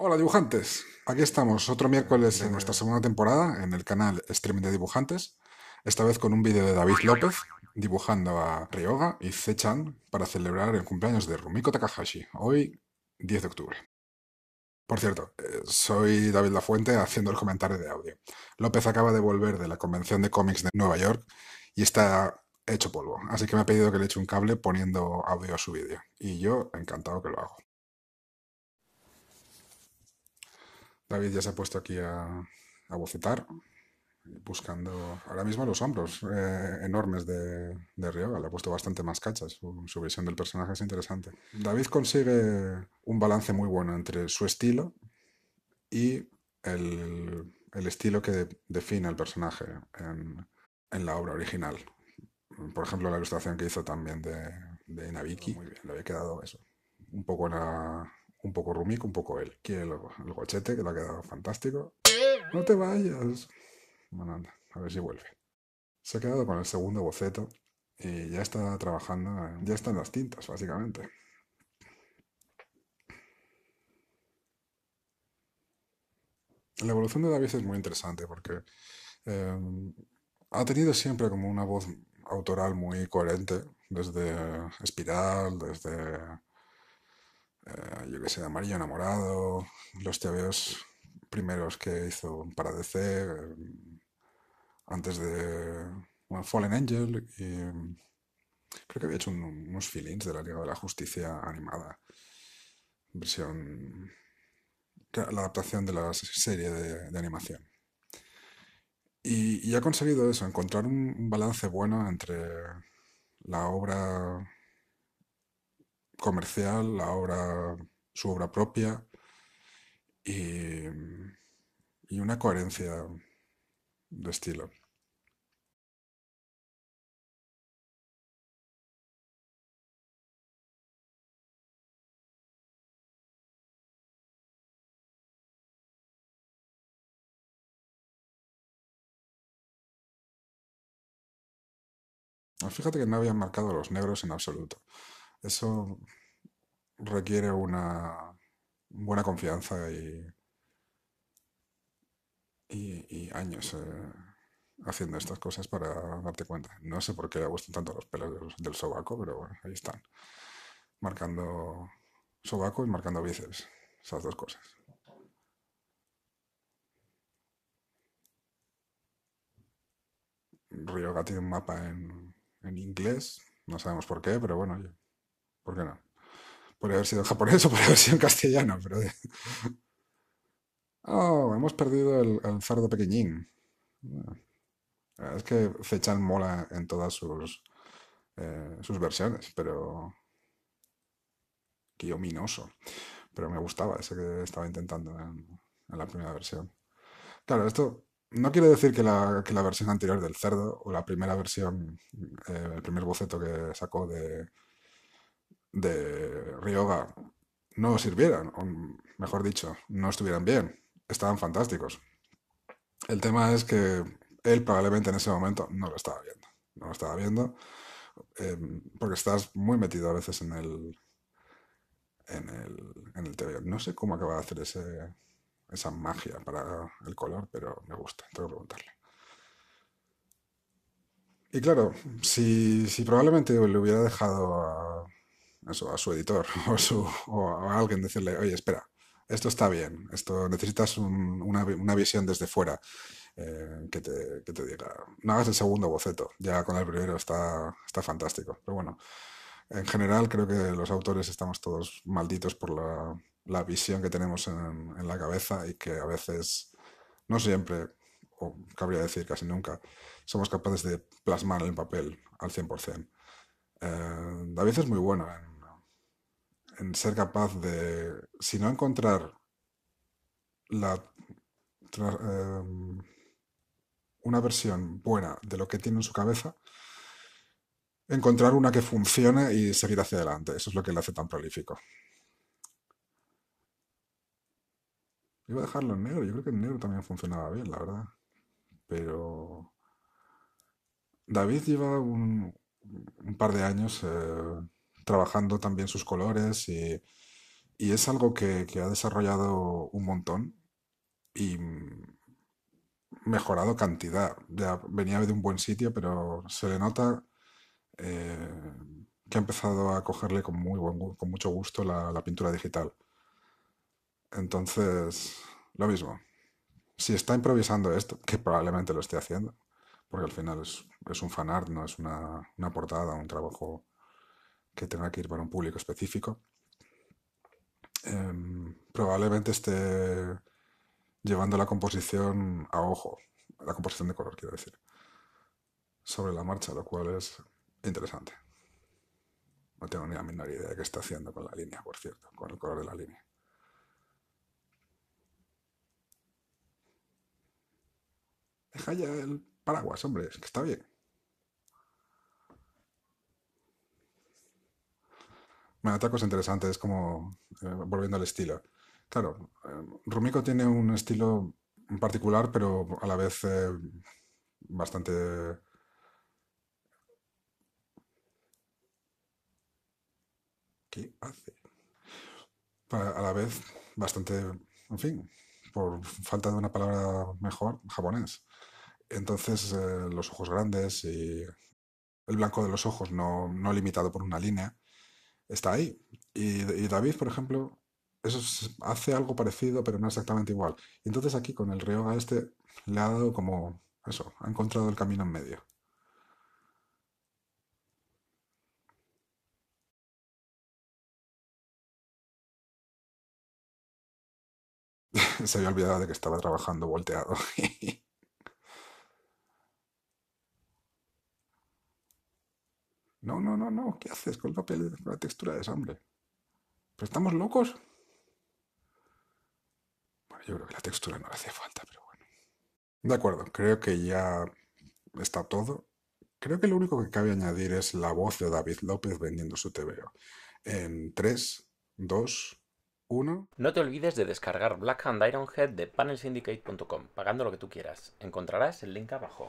Hola dibujantes, aquí estamos otro miércoles en nuestra segunda temporada en el canal Streaming de Dibujantes, esta vez con un vídeo de David López dibujando a Ryoga y Zechan para celebrar el cumpleaños de Rumiko Takahashi, hoy 10 de octubre. Por cierto, eh, soy David Lafuente haciendo el comentario de audio. López acaba de volver de la convención de cómics de Nueva York y está hecho polvo, así que me ha pedido que le eche un cable poniendo audio a su vídeo, y yo encantado que lo hago. David ya se ha puesto aquí a, bocetar, buscando ahora mismo los hombros eh, enormes de, de Le ha puesto bastante más cachas. Su, visión del personaje es interesante. David consigue un balance muy bueno entre su estilo y el, estilo que define el personaje en, la obra original. Por ejemplo, la ilustración que hizo también de, de Muy bien, le había quedado eso. Un poco en la, un poco Rumik, un poco él. Quiere el, el que le ha quedado fantástico. No te vayas. Bueno, a ver si vuelve. Se ha quedado con el segundo boceto y ya está trabajando, ya están las tintas, básicamente. La evolución de David es muy interesante porque em, ha tenido siempre como una voz autoral muy coherente, desde Espiral, desde eh, yo que sé, Amarillo Enamorado, los tebeos primeros que hizo para DC, eh, antes de Fallen Angel, y mm, creo que había hecho unos feelings de la Liga de la Justicia animada, versión, la adaptación de la serie de, animación. y, ha conseguido eso, encontrar un balance bueno entre la obra comercial, la obra, su obra propia y, una coherencia de estilo. Ah, fíjate que no habían marcado los negros en absoluto. Eso requiere una buena confianza y, años eh, haciendo estas cosas para darte cuenta. No sé por qué gustan tanto los pelos del sobaco, pero bueno, ahí están. Marcando sobaco y marcando bíceps. Esas dos cosas. Río tiene un mapa en, en inglés, no sabemos por qué, pero bueno, ¿Por qué no? Podría haber sido en japonés o podría haber sido en castellano, pero... oh, hemos perdido el, cerdo pequeñín. es que Fechan mola en todas sus, eh, sus versiones, pero... Qué ominoso. Pero me gustaba ese que estaba intentando en, la primera versión. Claro, esto no quiere decir que la, versión anterior del cerdo o la primera versión, eh, el primer boceto que sacó de de Ryoga no sirvieran, o mejor dicho, no estuvieran bien. Estaban fantásticos. El tema es que él probablemente en ese momento no lo estaba viendo. No lo estaba viendo em, porque estás muy metido a veces en el, en el, en el TV. No sé cómo acaba de hacer ese, esa magia para el color, pero me gusta, tengo que preguntarle. Y claro, si, si probablemente le hubiera dejado a a su, a su editor o, su, a alguien decirle, oye, espera, esto está bien, esto necesitas una, una, visión desde fuera eh, que, te, que, te, diga, no hagas el segundo boceto, ya con el primero está, está fantástico. Pero bueno, en general creo que los autores estamos todos malditos por la, la visión que tenemos en, la cabeza y que a veces, no siempre, o cabría decir casi nunca, somos capaces de plasmar el papel al 100%. Eh, David es muy bueno en en ser capaz de, si no encontrar em, una versión buena de lo que tiene en su cabeza, encontrar una que funcione y seguir hacia adelante. Eso es lo que le hace tan prolífico. Iba a dejarlo en negro, yo creo que en negro también funcionaba bien, la verdad. Pero David lleva un, par de años eh, trabajando también sus colores y, es algo que, ha desarrollado un montón y mejorado cantidad. Ya venía de un buen sitio, pero se le nota eh, que ha empezado a cogerle con, muy buen, con mucho gusto la, pintura digital. Entonces, lo mismo. Si está improvisando esto, que probablemente lo esté haciendo, porque al final es, un fanart, no es una portada, un trabajo que tenga que ir para un público específico. Em, probablemente esté llevando la composición a ojo, la composición de color, quiero decir, sobre la marcha, lo cual es interesante. No tengo ni la menor idea de qué está haciendo con la línea, por cierto, con el color de la línea. Deja ya el paraguas, hombre, es que está bien. atacos interesantes, es como eh, volviendo al estilo. Claro, em, Rumiko tiene un estilo particular, pero a la vez eh, bastante... ¿Qué hace? A la vez bastante, en fin, por falta de una palabra mejor, japonés. Entonces, eh, los ojos grandes y el blanco de los ojos no, no limitado por una línea está ahí. Y, David, por ejemplo, eso hace algo parecido, pero no exactamente igual. entonces aquí con el a este le ha dado como eso, ha encontrado el camino en medio. Se había olvidado de que estaba trabajando volteado. No, no, no, no, ¿qué haces con la, papel con la textura de sangre? ¿Pero estamos locos? Bueno, yo creo que la textura no le hace falta, pero bueno. De acuerdo, creo que ya está todo. Creo que lo único que cabe añadir es la voz de David López vendiendo su TVO. En 3, 2, 1. No te olvides de descargar Black Hand Ironhead de panelsyndicate.com, pagando lo que tú quieras. Encontrarás el link abajo.